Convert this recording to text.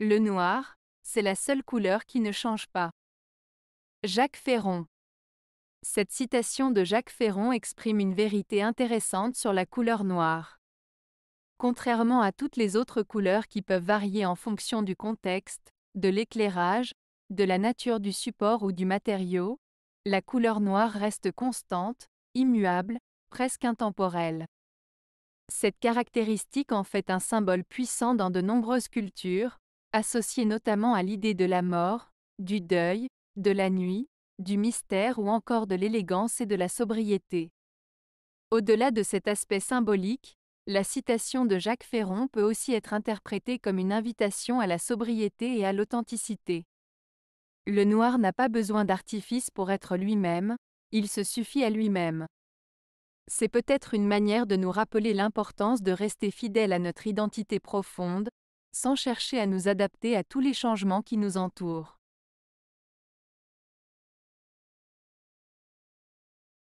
Le noir, c'est la seule couleur qui ne change pas. Jacques Ferron. Cette citation de Jacques Ferron exprime une vérité intéressante sur la couleur noire. Contrairement à toutes les autres couleurs qui peuvent varier en fonction du contexte, de l'éclairage, de la nature du support ou du matériau, la couleur noire reste constante, immuable, presque intemporelle. Cette caractéristique en fait un symbole puissant dans de nombreuses cultures, Associé notamment à l'idée de la mort, du deuil, de la nuit, du mystère ou encore de l'élégance et de la sobriété. Au-delà de cet aspect symbolique, la citation de Jacques Ferron peut aussi être interprétée comme une invitation à la sobriété et à l'authenticité. Le noir n'a pas besoin d'artifice pour être lui-même, il se suffit à lui-même. C'est peut-être une manière de nous rappeler l'importance de rester fidèle à notre identité profonde, sans chercher à nous adapter à tous les changements qui nous entourent.